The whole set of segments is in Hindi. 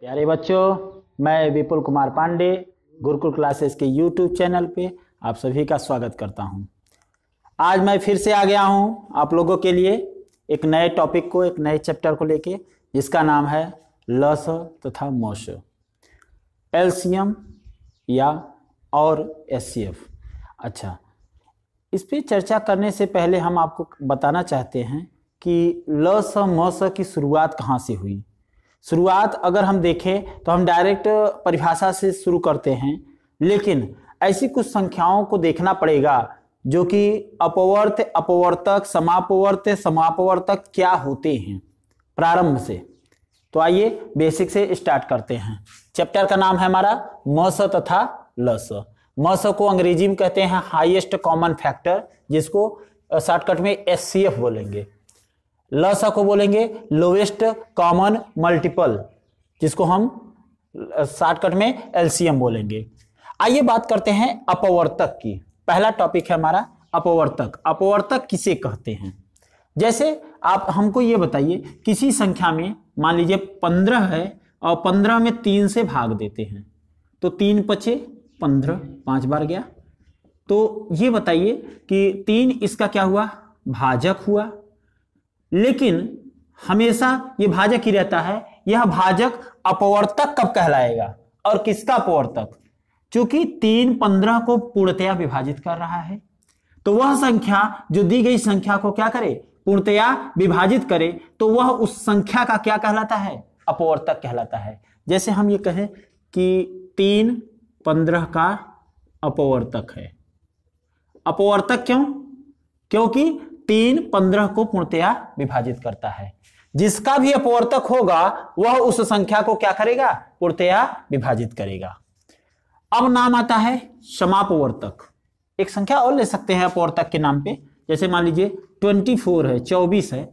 प्यारे बच्चों मैं विपुल कुमार पांडे गुरुकुल क्लासेस के यूट्यूब चैनल पे आप सभी का स्वागत करता हूँ आज मैं फिर से आ गया हूँ आप लोगों के लिए एक नए टॉपिक को एक नए चैप्टर को लेके जिसका नाम है लस तथा मोश एलसीएम या और एस अच्छा इस पर चर्चा करने से पहले हम आपको बताना चाहते हैं कि लस मौस की शुरुआत कहाँ से हुई शुरुआत अगर हम देखें तो हम डायरेक्ट परिभाषा से शुरू करते हैं लेकिन ऐसी कुछ संख्याओं को देखना पड़ेगा जो कि अपवर्त अपवर्तक समापवर्त समापवर्तक क्या होते हैं प्रारंभ से तो आइए बेसिक से स्टार्ट करते हैं चैप्टर का नाम है हमारा मस तथा लस मस को अंग्रेजी में कहते हैं हाईएस्ट कॉमन फैक्टर जिसको शॉर्टकट में एस बोलेंगे लसा को बोलेंगे लोवेस्ट कॉमन मल्टीपल जिसको हम शॉर्टकट में एलसीएम बोलेंगे आइए बात करते हैं अपवर्तक की पहला टॉपिक है हमारा अपवर्तक अपवर्तक किसे कहते हैं जैसे आप हमको ये बताइए किसी संख्या में मान लीजिए पंद्रह है और पंद्रह में तीन से भाग देते हैं तो तीन पचे पंद्रह पांच बार गया तो ये बताइए कि तीन इसका क्या हुआ भाजक हुआ लेकिन हमेशा ये भाजक ही रहता है यह भाजक अपवर्तक कब कहलाएगा और किसका अपवर्तक चूंकि तीन पंद्रह को पूर्णतया विभाजित कर रहा है तो वह संख्या जो दी गई संख्या को क्या करे पूर्णतया विभाजित करे तो वह उस संख्या का क्या कहलाता है अपवर्तक कहलाता है जैसे हम ये कहें कि तीन पंद्रह का अपवर्तक है अपवर्तक क्यों क्योंकि तीन पंद्रह को पूर्णतया विभाजित करता है जिसका भी अपवर्तक होगा वह उस संख्या को क्या करेगा पूर्णतया विभाजित करेगा अब नाम आता है समापवर्तक एक संख्या और ले सकते हैं अपवर्तक के नाम पे जैसे मान लीजिए ट्वेंटी फोर है चौबीस है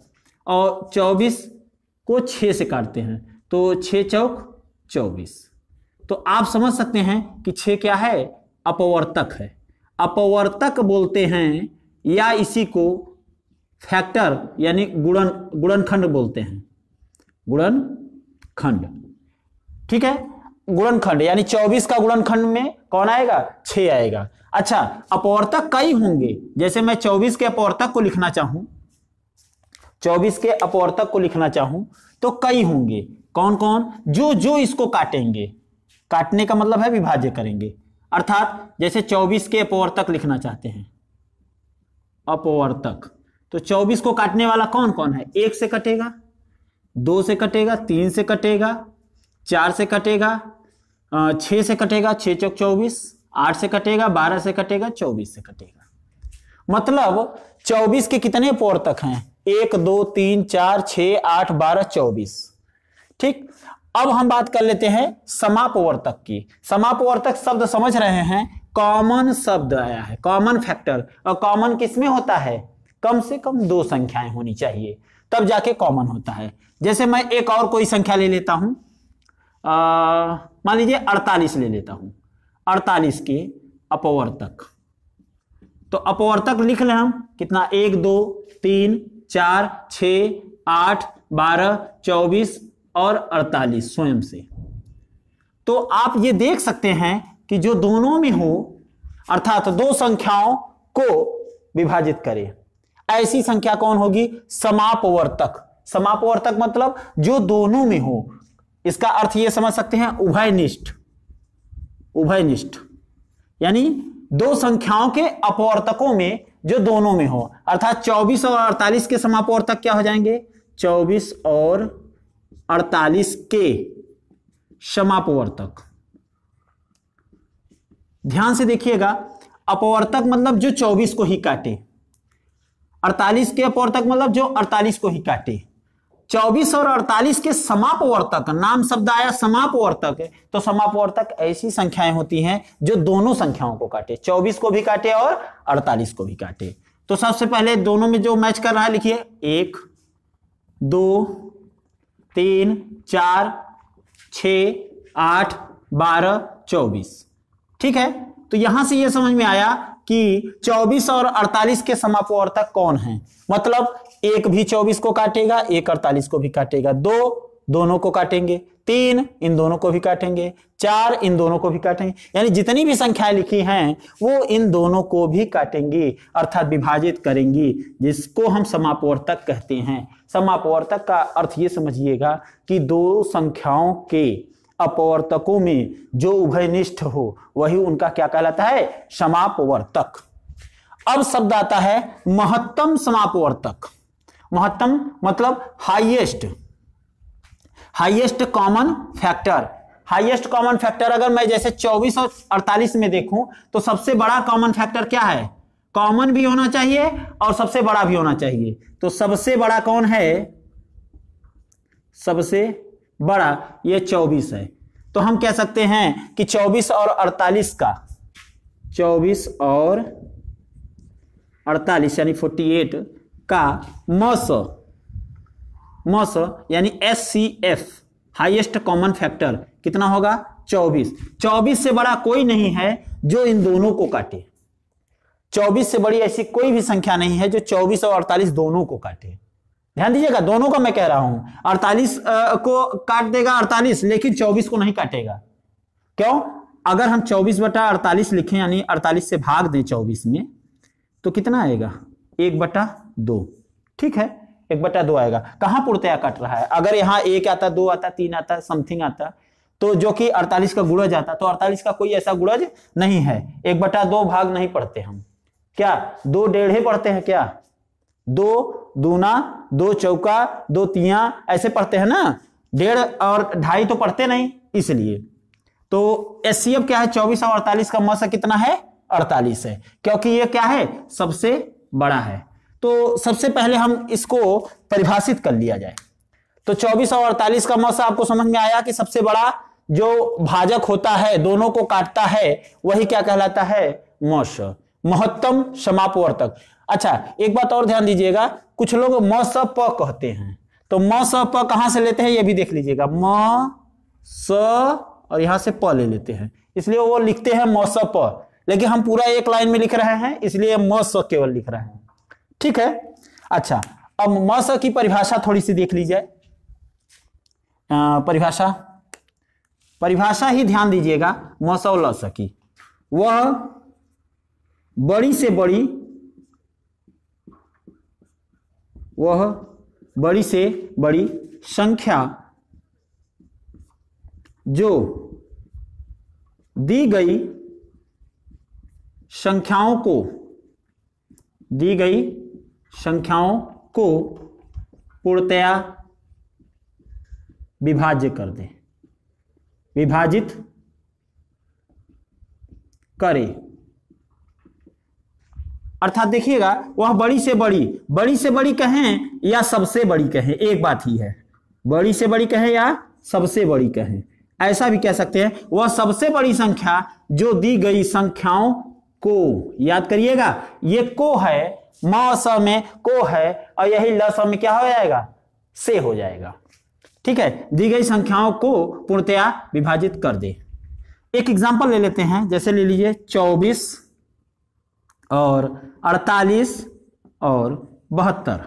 और चौबीस को छः से काटते हैं तो छः चौक चौबीस तो आप समझ सकते हैं कि छः क्या है अपवर्तक है अपवर्तक बोलते हैं या इसी को फैक्टर यानी गुणन गुणनखंड बोलते हैं गुणन खंड ठीक है गुणनखंड यानी 24 का गुणनखंड में कौन आएगा 6 आएगा अच्छा अपौरतक कई होंगे जैसे मैं 24 के अपौरतक को लिखना चाहूं 24 के अपौरतक को लिखना चाहूं तो कई होंगे कौन कौन जो जो इसको काटेंगे काटने का मतलब है विभाज्य करेंगे अर्थात जैसे 24 के अपौरतक लिखना चाहते हैं अपौरतक तो 24 को काटने वाला कौन कौन है एक से कटेगा दो से कटेगा तीन से कटेगा चार से कटेगा छः से कटेगा छः चौक चौबीस आठ से कटेगा बारह से कटेगा चौबीस से कटेगा मतलब चौबीस के कितने पोर तक हैं एक दो तीन चार छ आठ बारह चौबीस ठीक अब हम बात कर लेते हैं समापवर्तक की समापवर्तक शब्द समझ रहे हैं कॉमन शब्द आया है कॉमन फैक्टर और कॉमन किसमें होता है कम से कम दो संख्याएं होनी चाहिए तब जाके कॉमन होता है जैसे मैं एक और कोई संख्या ले लेता हूं मान लीजिए 48 ले लेता हूं 48 के अपवर्तक तो अपवर्तक लिख लें हम कितना एक दो तीन चार छ आठ बारह चौबीस और अड़तालीस स्वयं से तो आप ये देख सकते हैं कि जो दोनों में हो अर्थात दो संख्याओं को विभाजित करें ऐसी संख्या कौन होगी समापवर्तक समापवर्तक मतलब जो दोनों में हो इसका अर्थ यह समझ सकते हैं उभयनिष्ठ उभयनिष्ठ यानी दो संख्याओं के अपवर्तकों में जो दोनों में हो अर्थात 24 और 48 के समापवर्तक क्या हो जाएंगे 24 और 48 के समापवर्तक ध्यान से देखिएगा अपवर्तक मतलब जो 24 को ही काटे अड़तालीस के अपवर्तक मतलब जो अड़तालीस को ही काटे चौबीस और अड़तालीस के समापवर्तक नाम शब्द आया समापवर्तक तो समापवर्तक ऐसी संख्याएं होती हैं जो दोनों संख्याओं को काटे चौबीस को भी काटे और अड़तालीस को भी काटे तो सबसे पहले दोनों में जो मैच कर रहा है लिखिए एक दो तीन चार छ आठ बारह चौबीस ठीक है तो यहां से यह समझ में आया कि 24 और 48 के समापवर्तक कौन हैं मतलब एक भी 24 को काटेगा एक 48 को भी काटेगा दो दोनों को काटेंगे तीन इन दोनों को भी काटेंगे चार इन दोनों को भी काटेंगे यानी जितनी भी संख्याएं लिखी हैं वो इन दोनों को भी काटेंगी अर्थात विभाजित करेंगी जिसको हम समापवर्तक कहते हैं समापवर्तक का अर्थ ये समझिएगा कि दो संख्याओं के अपवर्तकों में जो उभयनिष्ठ हो वही उनका क्या कहलाता है समापवर्तक अब शब्द आता है महत्तम समापवर्तक महत्तम मतलब highest highest common factor highest common factor अगर मैं जैसे 24 और 48 में देखूं तो सबसे बड़ा कॉमन फैक्टर क्या है कॉमन भी होना चाहिए और सबसे बड़ा भी होना चाहिए तो सबसे बड़ा कौन है सबसे बड़ा ये चौबीस है तो हम कह सकते हैं कि चौबीस और अड़तालीस का चौबीस और अड़तालीस यानी फोर्टी एट का मस मस यानी S C F highest common factor कितना होगा चौबीस चौबीस से बड़ा कोई नहीं है जो इन दोनों को काटे चौबीस से बड़ी ऐसी कोई भी संख्या नहीं है जो चौबीस और अड़तालीस दोनों को काटे ध्यान दीजिएगा दोनों का मैं कह रहा हूं अड़तालीस को काट देगा अड़तालीस लेकिन चौबीस को नहीं काटेगा क्यों अगर हम चौबीस बटा अड़तालीस लिखें यानी अड़तालीस से भाग दें चौबीस में तो कितना आएगा एक बटा दो ठीक है एक बटा दो आएगा कहाँ पूर्णतया कट रहा है अगर यहाँ एक आता दो आता तीन आता समथिंग आता तो जो कि 48 का गुड़ज आता तो 48 का कोई ऐसा गुड़ज नहीं है एक बटा दो भाग नहीं पढ़ते हम क्या दो डेढ़े पढ़ते हैं क्या दो दूना दो चौका दो तिया ऐसे पढ़ते हैं ना डेढ़ और ढाई तो पढ़ते नहीं इसलिए तो एस क्या है चौबीस और अड़तालीस का मस कितना है अड़तालीस है क्योंकि ये क्या है सबसे बड़ा है तो सबसे पहले हम इसको परिभाषित कर लिया जाए तो चौबीस और अड़तालीस का मौसम आपको समझ में आया कि सबसे बड़ा जो भाजक होता है दोनों को काटता है वही क्या कहलाता है मौस महत्तम समापवर्तक अच्छा एक बात और ध्यान दीजिएगा कुछ लोग म स प कहते हैं तो म स प कहां से लेते हैं ये भी देख लीजिएगा म स और यहां से प ले लेते हैं इसलिए वो लिखते हैं म स प लेकिन हम पूरा एक लाइन में लिख रहे हैं इसलिए म स केवल लिख रहे हैं ठीक है अच्छा अब म स की परिभाषा थोड़ी सी देख लीजिए परिभाषा परिभाषा ही ध्यान दीजिएगा स की वह बड़ी से बड़ी वह बड़ी से बड़ी संख्या जो दी गई संख्याओं को दी गई संख्याओं को पूर्णतया विभाज्य कर दे विभाजित करें अर्थात देखिएगा वह बड़ी से बड़ी बड़ी से बड़ी कहें या सबसे बड़ी कहें एक बात ही है बड़ी से बड़ी कहें या सबसे बड़ी कहें ऐसा भी कह सकते हैं वह सबसे बड़ी संख्या जो दी गई संख्याओं को याद करिएगा ये को है मौस में को है और यही लस में क्या हो जाएगा से हो जाएगा ठीक है दी गई संख्याओं को पूर्णतया विभाजित कर दे एक एग्जाम्पल ले लेते हैं जैसे ले लीजिए चौबीस और अड़तालीस और बहत्तर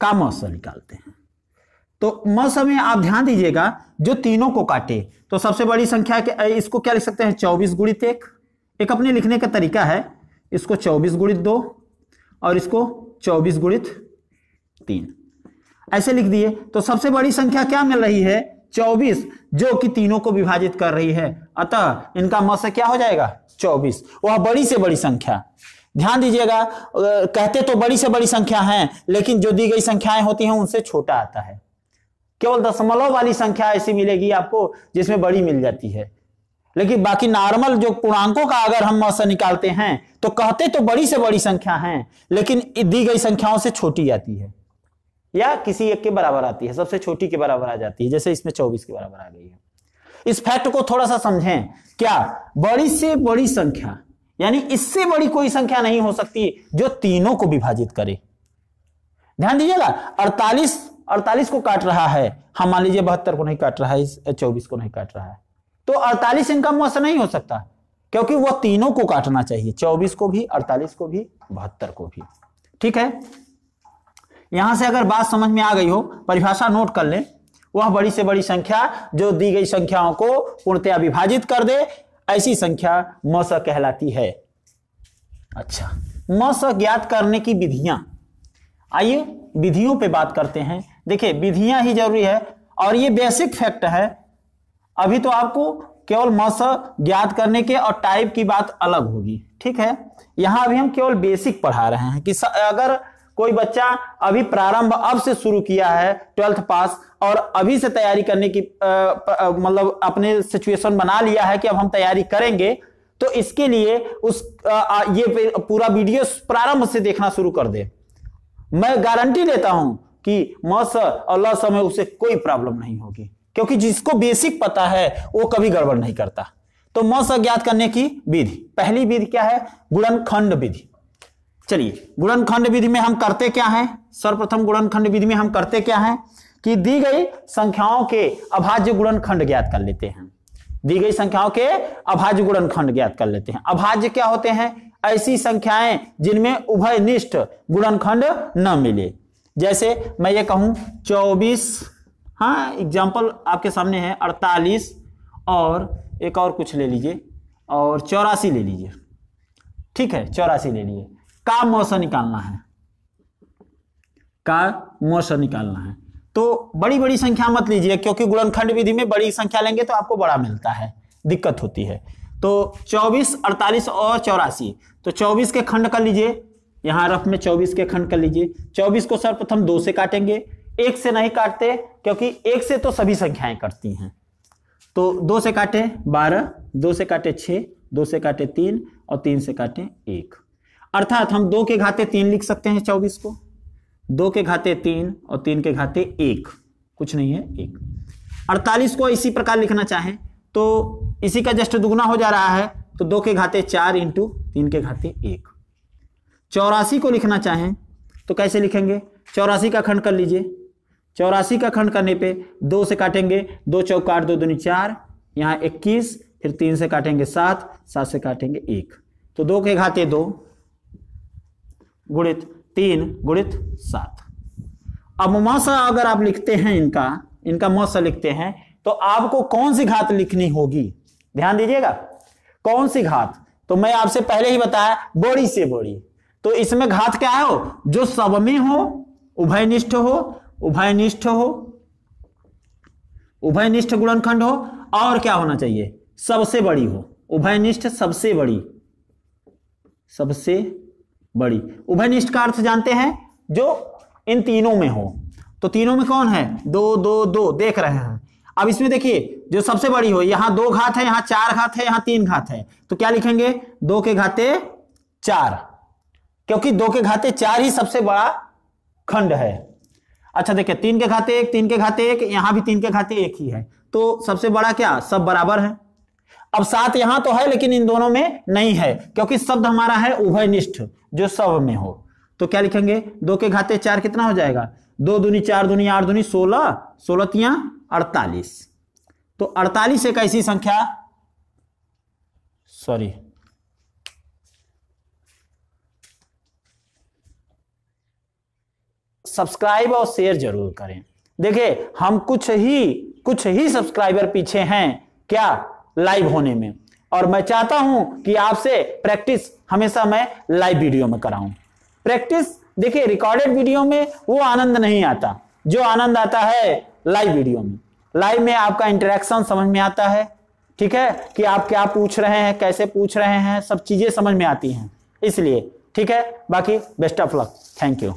का मौसा निकालते हैं तो मौसा में आप ध्यान दीजिएगा जो तीनों को काटे तो सबसे बड़ी संख्या के इसको क्या लिख सकते हैं चौबीस गुणित एक एक अपने लिखने का तरीका है इसको चौबीस गुणित दो और इसको चौबीस गुणित तीन ऐसे लिख दिए तो सबसे बड़ी संख्या क्या मिल रही है चौबीस जो कि तीनों को विभाजित कर रही है अतः इनका मस क्या हो जाएगा चौबीस वह बड़ी से बड़ी संख्या ध्यान दीजिएगा कहते तो बड़ी से बड़ी संख्या है लेकिन जो दी गई संख्याएं होती हैं उनसे छोटा आता है केवल दशमलव वाली संख्या ऐसी मिलेगी आपको जिसमें बड़ी मिल जाती है लेकिन बाकी नॉर्मल जो पूर्णांकों का अगर हम मौसम निकालते हैं तो कहते तो बड़ी से बड़ी संख्या है लेकिन दी गई संख्याओं से छोटी आती है या किसी एक के बराबर आती है सबसे छोटी के बराबर आ जाती है जैसे इसमें चौबीस के बराबर आ गई है इस फैक्ट को थोड़ा सा समझें क्या बड़ी से बड़ी संख्या यानी इससे बड़ी कोई संख्या नहीं हो सकती जो तीनों को विभाजित करे ध्यान दीजिएगा अड़तालीस अड़तालीस को काट रहा है हम हाँ, मान लीजिए बहत्तर को नहीं काट रहा है चौबीस को नहीं काट रहा है तो अड़तालीस इनका मुआवजा नहीं हो सकता क्योंकि वह तीनों को काटना चाहिए चौबीस को भी अड़तालीस को भी बहत्तर को भी ठीक है यहां से अगर बात समझ में आ गई हो परिभाषा नोट कर लें वह बड़ी से बड़ी संख्या जो दी गई संख्याओं को पूर्णतया विभाजित कर दे ऐसी संख्या मस कहलाती है अच्छा मस ज्ञात करने की विधियां आइए विधियों पे बात करते हैं देखिए विधियां ही जरूरी है और ये बेसिक फैक्ट है अभी तो आपको केवल मस ज्ञात करने के और टाइप की बात अलग होगी ठीक है यहां अभी हम केवल बेसिक पढ़ा रहे हैं कि अगर कोई बच्चा अभी प्रारंभ अब से शुरू किया है ट्वेल्थ पास और अभी से तैयारी करने की मतलब अपने सिचुएशन बना लिया है कि अब हम तैयारी करेंगे तो इसके लिए उस आ, ये पूरा वीडियो प्रारंभ से देखना शुरू कर दे मैं गारंटी देता हूं कि मस अल्लाह समय उसे कोई प्रॉब्लम नहीं होगी क्योंकि जिसको बेसिक पता है वो कभी गड़बड़ नहीं करता तो मस अज्ञात करने की विधि पहली विधि क्या है गुणनखंड विधि चलिए गुणनखंड विधि में हम करते क्या है सर्वप्रथम गुणनखंड विधि में हम करते क्या है कि दी गई संख्याओं के अभाज्य गुणनखंड ज्ञात कर लेते हैं दी गई संख्याओं के अभाज्य गुणनखंड ज्ञात कर लेते हैं अभाज्य क्या होते हैं ऐसी संख्याएं जिनमें उभयनिष्ठ गुणनखंड न मिले जैसे मैं ये कहूं चौबीस हाँ एग्जाम्पल आपके सामने है अड़तालीस और एक और कुछ ले लीजिए और चौरासी ले लीजिए ठीक है चौरासी ले लीजिए का मोशन निकालना है का मोशन निकालना है तो बड़ी बड़ी संख्या मत लीजिए क्योंकि गुणनखंड विधि में बड़ी संख्या लेंगे तो आपको बड़ा मिलता है दिक्कत होती है तो 24, 48 और चौरासी तो 24 के खंड कर लीजिए यहां रफ में 24 के खंड कर लीजिए 24 को सर्वप्रथम दो से काटेंगे एक से नहीं काटते क्योंकि एक से तो सभी संख्याएं करती हैं तो दो से काटे बारह दो से काटे छ दो से काटे तीन और तीन से काटे एक अर्थात हम दो के घाते तीन लिख सकते हैं चौबीस को दो के घाते तीन और तीन के घाते एक कुछ नहीं है एक अड़तालीस को इसी प्रकार लिखना चाहें तो इसी का जस्ट दुगुना हो जा रहा है तो दो के घाते चार इंटू तीन के घाते एक चौरासी को लिखना चाहें तो कैसे लिखेंगे चौरासी का खंड कर लीजिए चौरासी का खंड करने पे दो से काटेंगे दो चौक आठ दो दूनी चार यहाँ इक्कीस फिर तीन से काटेंगे सात सात से काटेंगे एक तो दो के घाते दो गुणित तीन गुणित सात अब मसा अगर आप लिखते हैं इनका इनका मसा लिखते हैं तो आपको कौन सी घात लिखनी होगी ध्यान दीजिएगा कौन सी घात तो मैं आपसे पहले ही बताया बड़ी से बड़ी तो इसमें घात क्या हो जो सब में हो उभयनिष्ठ हो उभयनिष्ठ हो उभयनिष्ठ गुणनखंड हो और क्या होना चाहिए सबसे बड़ी हो उभयनिष्ठ सबसे बड़ी सबसे बड़ी उभयनिष्ठ का अर्थ जानते हैं जो इन तीनों में हो तो तीनों में कौन है दो दो दो देख रहे हैं अब इसमें देखिए जो सबसे बड़ी हो यहां दो घात है यहां चार घात है यहां तीन घात है तो क्या लिखेंगे दो के घाते चार क्योंकि दो के घाते चार ही सबसे बड़ा खंड है अच्छा देखिए तीन के घाते एक तीन के घाते एक यहां भी तीन के घाते एक ही है तो सबसे बड़ा क्या सब बराबर है अब सात यहां तो है लेकिन इन दोनों में नहीं है क्योंकि शब्द हमारा है उभयनिष्ठ जो सब में हो तो क्या लिखेंगे दो के घाते चार कितना हो जाएगा दो दूनी चार दूनी आठ दूनी सोलह सोलह अड़तालीस तो अड़तालीस एक ऐसी संख्या सॉरी सब्सक्राइब और शेयर जरूर करें देखिए हम कुछ ही कुछ ही सब्सक्राइबर पीछे हैं क्या लाइव होने में और मैं चाहता हूं कि आपसे प्रैक्टिस हमेशा मैं लाइव वीडियो में कराऊं प्रैक्टिस देखिए रिकॉर्डेड वीडियो में वो आनंद नहीं आता जो आनंद आता है लाइव वीडियो में लाइव में आपका इंटरेक्शन समझ में आता है ठीक है कि आप क्या पूछ रहे हैं कैसे पूछ रहे हैं सब चीज़ें समझ में आती हैं इसलिए ठीक है बाकी best of luck thank you